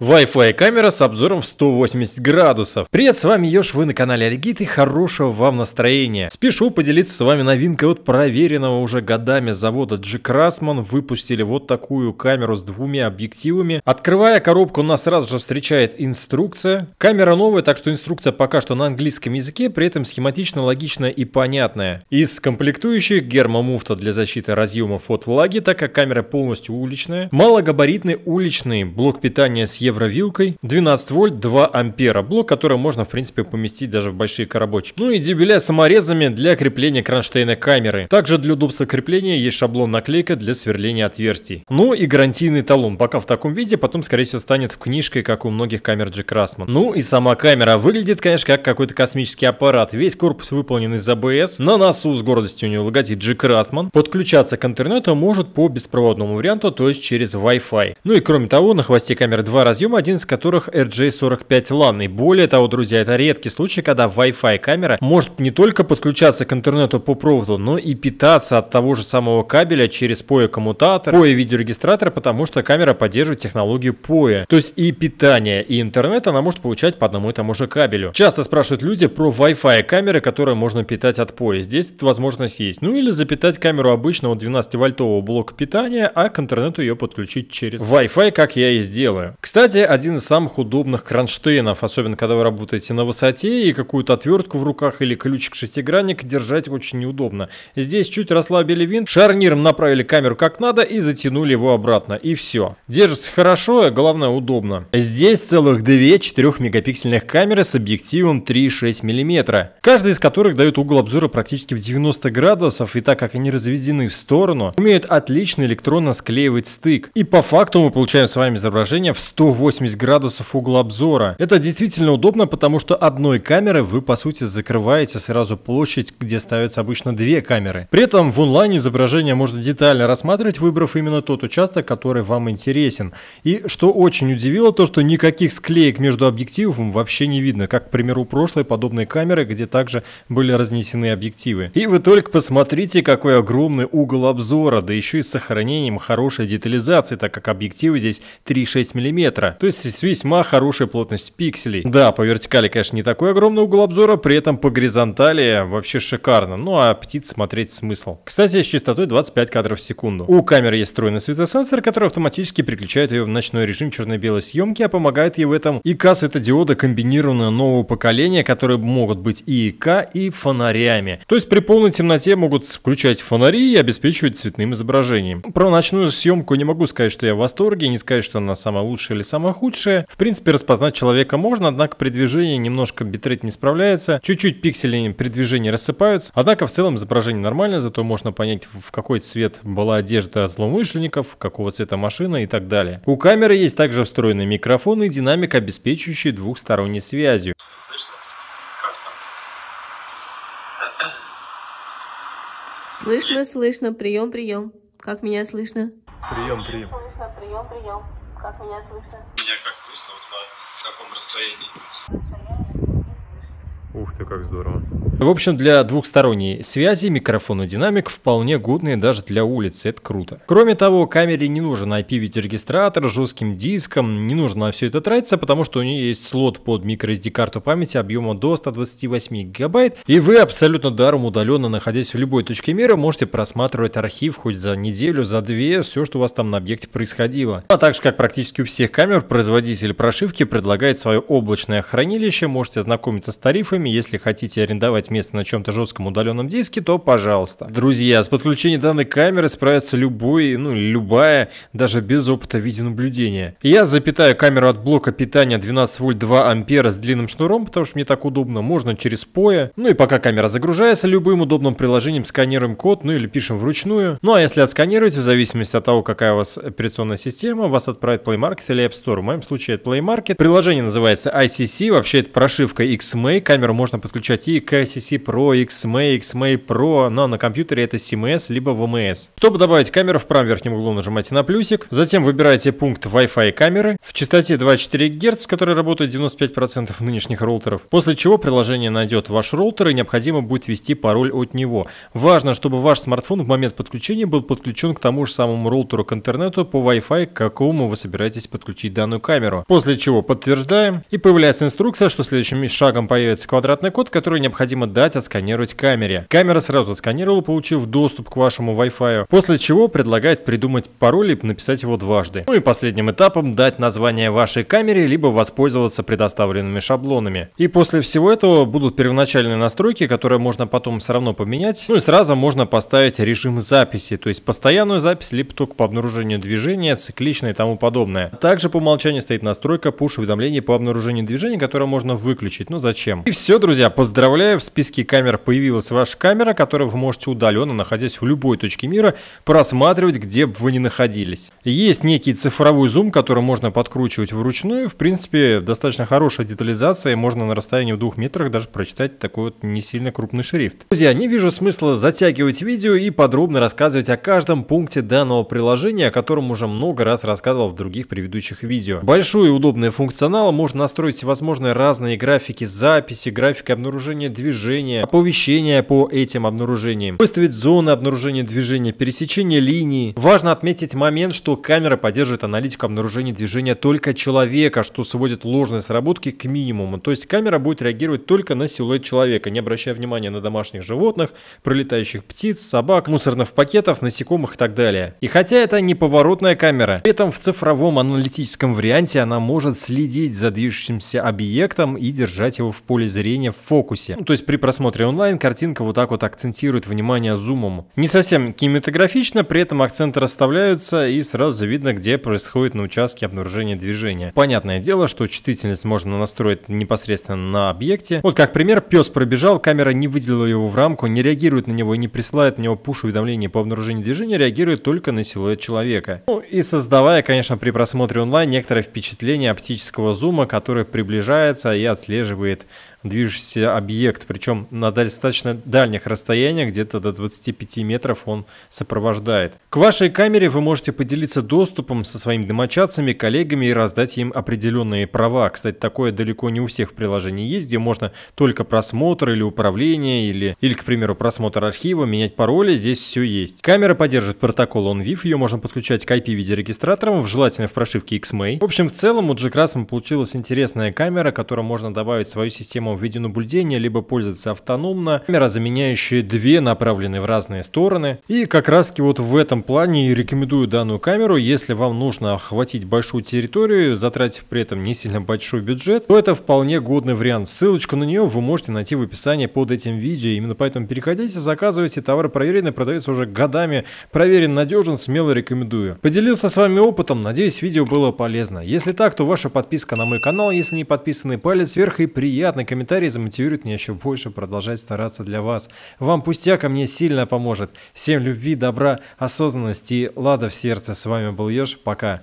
Wi-Fi камера с обзором в 180 градусов. Привет, с вами Ёж, вы на канале Оригит и хорошего вам настроения. Спешу поделиться с вами новинкой от проверенного уже годами завода G Craftsman. Выпустили вот такую камеру с двумя объективами. Открывая коробку, нас сразу же встречает инструкция. Камера новая, так что инструкция пока что на английском языке, при этом схематично, логичная и понятная. Из комплектующих муфта для защиты разъемов от влаги, так как камера полностью уличная. Малогабаритный уличный блок питания с евро вилкой, 12 вольт, 2 ампера, блок, который можно в принципе поместить даже в большие коробочки. Ну и дюбеля саморезами для крепления кронштейна камеры. Также для удобства крепления есть шаблон наклейка для сверления отверстий. Ну и гарантийный талон, пока в таком виде, потом скорее всего станет в книжке, как у многих камер Джек Расман. Ну и сама камера выглядит, конечно, как какой-то космический аппарат. Весь корпус выполнен из ABS, на носу с гордостью у него логотип Джек Расман. Подключаться к интернету может по беспроводному варианту, то есть через Wi-Fi. Ну и кроме того, на хвосте камеры два раза разъем, один из которых RJ45 LAN. И более того, друзья, это редкий случай, когда Wi-Fi камера может не только подключаться к интернету по проводу, но и питаться от того же самого кабеля через POE-коммутатор, POE-видеорегистратор, потому что камера поддерживает технологию POE. То есть и питание, и интернет она может получать по одному и тому же кабелю. Часто спрашивают люди про Wi-Fi камеры, которые можно питать от POE. Здесь возможность есть. Ну или запитать камеру обычного 12-вольтового блока питания, а к интернету ее подключить через Wi-Fi, как я и сделаю. Кстати, Сзади один из самых удобных кронштейнов, особенно когда вы работаете на высоте и какую-то отвертку в руках или ключик-шестигранник держать очень неудобно. Здесь чуть расслабили винт, шарниром направили камеру как надо и затянули его обратно. И все. Держится хорошо, а главное удобно. Здесь целых две 4-мегапиксельных камеры с объективом 3,6 мм, каждая из которых дает угол обзора практически в 90 градусов, и так как они разведены в сторону, умеют отлично электронно склеивать стык. И по факту мы получаем с вами изображение в 100 180 градусов угла обзора. Это действительно удобно, потому что одной камеры вы по сути закрываете сразу площадь, где ставятся обычно две камеры. При этом в онлайне изображение можно детально рассматривать, выбрав именно тот участок, который вам интересен. И что очень удивило, то что никаких склеек между объективом вообще не видно, как, к примеру, прошлой подобной камеры, где также были разнесены объективы. И вы только посмотрите, какой огромный угол обзора, да еще и с сохранением хорошей детализации, так как объективы здесь 3,6 мм сантиметра, то есть с весьма хорошая плотность пикселей. Да, по вертикали, конечно, не такой огромный угол обзора, при этом по горизонтали вообще шикарно, ну а птиц смотреть смысл. Кстати, с частотой 25 кадров в секунду. У камеры есть встроенный светосенсор, который автоматически переключает ее в ночной режим черно-белой съемки, а помогает ей в этом и светодиода комбинированного нового поколения, которые могут быть и ИК, и фонарями. То есть при полной темноте могут включать фонари и обеспечивать цветным изображением. Про ночную съемку не могу сказать, что я в восторге, не сказать, что она самая лучшая или самая самое худшее. В принципе, распознать человека можно, однако при движении немножко битрейт не справляется, чуть-чуть пиксели при движении рассыпаются. Однако в целом изображение нормально, зато можно понять, в какой цвет была одежда злоумышленников, какого цвета машина и так далее. У камеры есть также встроенный микрофон и динамик, обеспечивающий двухсторонней связью. Слышно, слышно, прием, прием. Как меня слышно? Прием, прием. Слышно, прием, прием как меня слышно? Меня как слышно, вот на таком расстоянии. Ух ты, как здорово. В общем, для двухсторонней связи микрофон и динамик вполне годные даже для улицы, это круто. Кроме того, камере не нужен IP-видеорегистратор с жестким диском, не нужно на все это тратиться, потому что у нее есть слот под microSD-карту памяти объема до 128 гигабайт, и вы абсолютно даром удаленно, находясь в любой точке мира, можете просматривать архив хоть за неделю, за две, все, что у вас там на объекте происходило. А также, как практически у всех камер, производитель прошивки предлагает свое облачное хранилище, можете ознакомиться с тарифами, если хотите арендовать место на чем-то жестком удаленном диске, то пожалуйста. Друзья, с подключением данной камеры справится любой, ну любая, даже без опыта видеонаблюдения. Я запитаю камеру от блока питания 12 вольт 2 ампера с длинным шнуром, потому что мне так удобно, можно через POE. Ну и пока камера загружается, любым удобным приложением сканируем код, ну или пишем вручную. Ну а если отсканируете, в зависимости от того, какая у вас операционная система, вас отправит Play Market или App Store. В моем случае это Play Market. Приложение называется ICC, вообще это прошивка XMA. камеру можно подключать и к CC Pro, X May, X May Pro, но на компьютере это CMS либо VMS. Чтобы добавить камеру, в правом верхнем углу нажимайте на плюсик, затем выбирайте пункт Wi-Fi камеры в частоте 2,4 Гц, который работает 95% нынешних роутеров, после чего приложение найдет ваш роутер и необходимо будет ввести пароль от него. Важно, чтобы ваш смартфон в момент подключения был подключен к тому же самому роутеру к интернету по Wi-Fi, к какому вы собираетесь подключить данную камеру. После чего подтверждаем и появляется инструкция, что следующим шагом появится квадратный код, который необходимо необходимо дать отсканировать камере. Камера сразу отсканировала, получив доступ к вашему Wi-Fi, после чего предлагает придумать пароль и написать его дважды. Ну и последним этапом дать название вашей камере, либо воспользоваться предоставленными шаблонами. И после всего этого будут первоначальные настройки, которые можно потом все равно поменять. Ну и сразу можно поставить режим записи, то есть постоянную запись, либо только по обнаружению движения, циклично и тому подобное. Также по умолчанию стоит настройка push-уведомлений по обнаружению движения, которое можно выключить, но ну зачем. И все, друзья, поздравляю, списке камер появилась ваша камера, которую вы можете удаленно, находясь в любой точке мира, просматривать, где бы вы ни находились. Есть некий цифровой зум, который можно подкручивать вручную. В принципе, достаточно хорошая детализация, можно на расстоянии в двух метрах даже прочитать такой вот не сильно крупный шрифт. Друзья, не вижу смысла затягивать видео и подробно рассказывать о каждом пункте данного приложения, о котором уже много раз рассказывал в других предыдущих видео. Большой и удобный функционал, можно настроить всевозможные разные графики записи, графики обнаружения движения, движения, оповещения по этим обнаружениям, выставить зоны обнаружения движения, пересечения линии. Важно отметить момент, что камера поддерживает аналитику обнаружения движения только человека, что сводит ложные сработки к минимуму. То есть камера будет реагировать только на силуэт человека, не обращая внимания на домашних животных, пролетающих птиц, собак, мусорных пакетов, насекомых и так далее. И хотя это не поворотная камера, при этом в цифровом аналитическом варианте она может следить за движущимся объектом и держать его в поле зрения в фокусе. Ну, то есть при при просмотре онлайн картинка вот так вот акцентирует внимание зумом. Не совсем кинематографично, при этом акценты расставляются и сразу видно, где происходит на участке обнаружение движения. Понятное дело, что чувствительность можно настроить непосредственно на объекте. Вот как пример, пес пробежал, камера не выделила его в рамку, не реагирует на него и не присылает на него пуш-уведомления по обнаружению движения, реагирует только на силуэт человека. Ну и создавая, конечно, при просмотре онлайн некоторое впечатление оптического зума, который приближается и отслеживает движущийся объект, причем на достаточно дальних расстояниях, где-то до 25 метров он сопровождает. К вашей камере вы можете поделиться доступом со своими домочадцами, коллегами и раздать им определенные права. Кстати, такое далеко не у всех приложений есть, где можно только просмотр или управление, или, или к примеру, просмотр архива, менять пароли, здесь все есть. Камера поддерживает протокол OnVIF, ее можно подключать к IP-видеорегистраторам, желательно в прошивке XMay. В общем, в целом у G-Cross получилась интересная камера, которую можно добавить в свою систему систему видеонаблюдения, либо пользоваться автономно. Камера, заменяющая две, направленные в разные стороны. И как раз вот в этом плане и рекомендую данную камеру, если вам нужно охватить большую территорию, затратив при этом не сильно большой бюджет, то это вполне годный вариант. Ссылочку на нее вы можете найти в описании под этим видео. Именно поэтому переходите, заказывайте, товар проверенный, продается уже годами проверен, надежен, смело рекомендую. Поделился с вами опытом, надеюсь видео было полезно. Если так, то ваша подписка на мой канал, если не подписаны, палец вверх и приятный комментарий комментарии замотивирует меня еще больше продолжать стараться для вас. Вам пустяка мне сильно поможет. Всем любви, добра, осознанности и лада в сердце. С вами был Ёж. Пока.